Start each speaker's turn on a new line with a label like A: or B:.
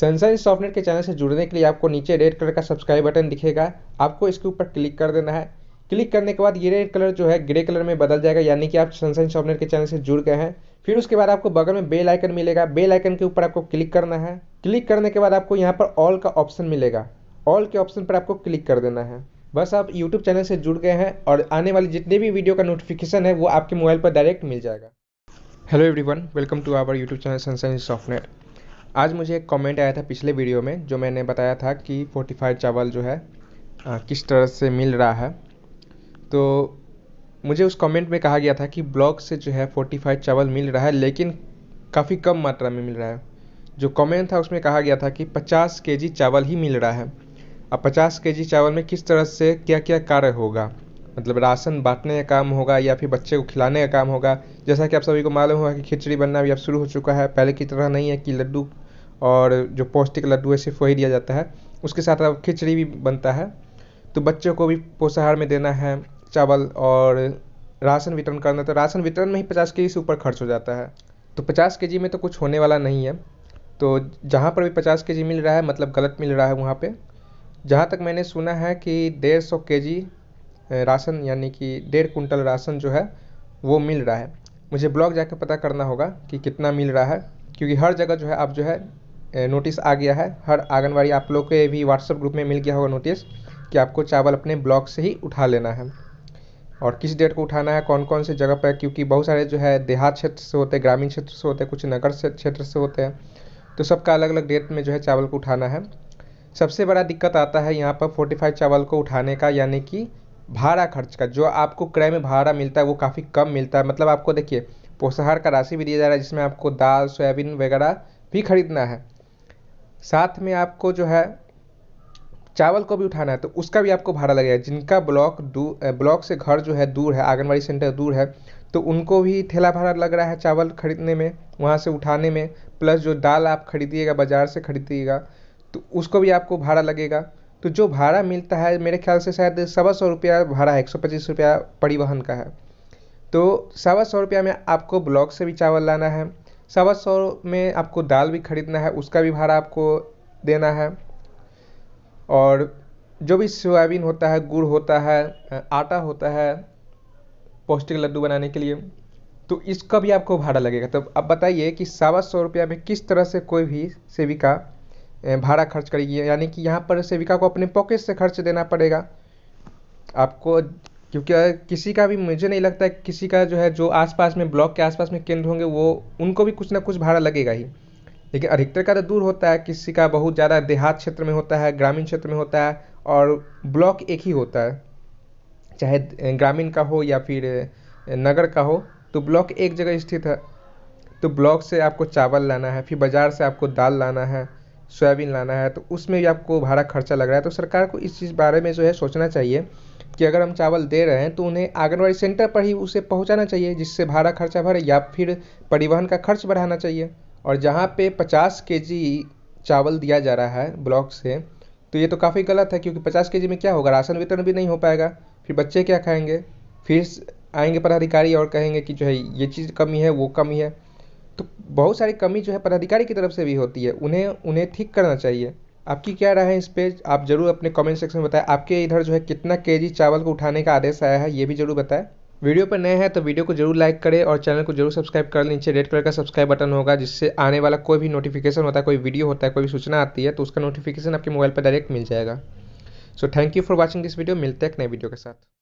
A: sunshine सॉफ्टनेट के channel से जुड़ने के लिए आपको नीचे रेड कलर का सब्सक्राइब बटन दिखेगा आपको इसके ऊपर क्लिक कर देना है क्लिक करने के बाद ये रेड कलर जो है ग्रे कलर में बदल जाएगा यानी कि आप सनसाइन सॉफ्टनेट के चैनल से जुड़ गए हैं फिर उसके बाद आपको बगल में बेल आइकन मिलेगा बेल आइकन के ऊपर आपको क्लिक करना है क्लिक करने के बाद आपको यहाँ पर ऑल का ऑप्शन मिलेगा ऑल के ऑप्शन पर आपको क्लिक कर देना है बस आप यूट्यूब चैनल से जुड़ गए हैं और आने वाली जितने भी वीडियो का नोटिफिकेशन है वो आपके मोबाइल पर डायरेक्ट मिल जाएगा hello everyone welcome to our YouTube channel Sunshine Softnet आज मुझे एक कमेंट आया था पिछले वीडियो में जो मैंने बताया था कि फोर्टिफाइड चावल जो है आ, किस तरह से मिल रहा है तो मुझे उस कमेंट में कहा गया था कि ब्लॉक से जो है फोर्टिफाइड चावल मिल रहा है लेकिन काफ़ी कम मात्रा में मिल रहा है जो कमेंट था उसमें कहा गया था कि 50 के चावल ही मिल रहा है अब 50 के चावल में किस तरह से क्या क्या कार्य होगा मतलब राशन बांटने का काम होगा या फिर बच्चे को खिलाने का काम होगा जैसा कि आप सभी को मालूम होगा कि खिचड़ी बनना भी अब शुरू हो चुका है पहले की तरह नहीं है कि लड्डू और जो पौष्टिक लड्डू है सिर्फ वही दिया जाता है उसके साथ अब खिचड़ी भी बनता है तो बच्चों को भी पोषाहार में देना है चावल और राशन वितरण करना तो राशन वितरण में ही पचास के जी से ऊपर खर्च हो जाता है तो पचास के जी में तो कुछ होने वाला नहीं है तो जहाँ पर भी पचास के जी मिल रहा है मतलब गलत मिल रहा है वहाँ पर जहाँ तक मैंने सुना है कि डेढ़ सौ के जी राशन यानी कि डेढ़ कुंटल राशन जो है वो मिल रहा है मुझे ब्लॉग जाकर पता करना होगा कि कितना मिल रहा है क्योंकि हर जगह जो है आप जो है नोटिस आ गया है हर आंगनबाड़ी आप लोग के भी व्हाट्सएप ग्रुप में मिल गया होगा नोटिस कि आपको चावल अपने ब्लॉक से ही उठा लेना है और किस डेट को उठाना है कौन कौन से जगह पर क्योंकि बहुत सारे जो है देहात क्षेत्र से होते हैं ग्रामीण क्षेत्र से होते हैं कुछ नगर क्षेत्र से होते हैं तो सबका अलग अलग डेट में जो है चावल को उठाना है सबसे बड़ा दिक्कत आता है यहाँ पर फोर्टी चावल को उठाने का यानी कि भाड़ा खर्च का जो आपको क्रय में भाड़ा मिलता है वो काफ़ी कम मिलता है मतलब आपको देखिए पोषाहार का राशि भी दिया जा रहा है जिसमें आपको दाल सोयाबीन वगैरह भी खरीदना है साथ में आपको जो है चावल को भी उठाना है तो उसका भी आपको भाड़ा लगेगा जिनका ब्लॉक दूर ब्लॉक से घर जो है दूर है आंगनबाड़ी सेंटर दूर है तो उनको भी ठेला भाड़ा लग रहा है चावल खरीदने में वहाँ से उठाने में प्लस जो दाल आप खरीदिएगा बाज़ार से खरीदिएगा तो उसको भी आपको भाड़ा लगेगा तो जो भाड़ा मिलता है मेरे ख्याल से शायद सवा सौ रुपया भाड़ा है एक सौ पच्चीस रुपया परिवहन का है तो सवा सौ रुपया में आपको ब्लॉक से भी चावल लाना है सवा सौ में आपको दाल भी खरीदना है उसका भी भाड़ा आपको देना है और जो भी सोयाबीन होता है गुड़ होता है आटा होता है पौष्टिक लड्डू बनाने के लिए तो इसका भी आपको भाड़ा लगेगा तो अब बताइए कि सवा सौ रुपया में किस तरह से कोई भी सेविका भाड़ा खर्च करेगी यानी कि यहाँ पर सेविका को अपने पॉकेट से खर्च देना पड़ेगा आपको क्योंकि किसी का भी मुझे नहीं लगता है किसी का जो है जो आसपास में ब्लॉक के आसपास में केंद्र होंगे वो उनको भी कुछ ना कुछ भाड़ा लगेगा ही लेकिन अधिकतर का तो दूर होता है किसी का बहुत ज़्यादा देहात क्षेत्र में होता है ग्रामीण क्षेत्र में होता है और ब्लॉक एक ही होता है चाहे ग्रामीण का हो या फिर नगर का हो तो ब्लॉक एक जगह स्थित है तो ब्लॉक से आपको चावल लाना है फिर बाज़ार से आपको दाल लाना है सोयाबीन लाना है तो उसमें भी आपको भाड़ा खर्चा लग रहा है तो सरकार को इस चीज़ बारे में जो है सोचना चाहिए कि अगर हम चावल दे रहे हैं तो उन्हें आंगनबाड़ी सेंटर पर ही उसे पहुंचाना चाहिए जिससे भाड़ा खर्चा भरे या फिर परिवहन का खर्च बढ़ाना चाहिए और जहाँ पे 50 के चावल दिया जा रहा है ब्लॉक से तो ये तो काफ़ी गलत है क्योंकि 50 के में क्या होगा राशन वितरण भी नहीं हो पाएगा फिर बच्चे क्या खाएंगे फिर आएंगे पदाधिकारी और कहेंगे कि जो है ये चीज़ कमी है वो कमी है तो बहुत सारी कमी जो है पदाधिकारी की तरफ से भी होती है उन्हें उन्हें ठीक करना चाहिए आपकी क्या राय है इस पर आप ज़रूर अपने कमेंट सेक्शन में बताएं आपके इधर जो है कितना केजी चावल को उठाने का आदेश आया है ये भी ज़रूर बताएं वीडियो पर नए हैं तो वीडियो को जरूर लाइक करें और चैनल को जरूर सब्सक्राइब कर नीचे रेड कलर का सब्सक्राइब बटन होगा जिससे आने वाला कोई भी नोटिफिकेशन होता है कोई वीडियो होता है कोई भी सूचना आती है तो उसका नोटिफिकेशन आपके मोबाइल पर डायरेक्ट मिल जाएगा so thank you for watching this video मिलते हैं एक नए वीडियो के साथ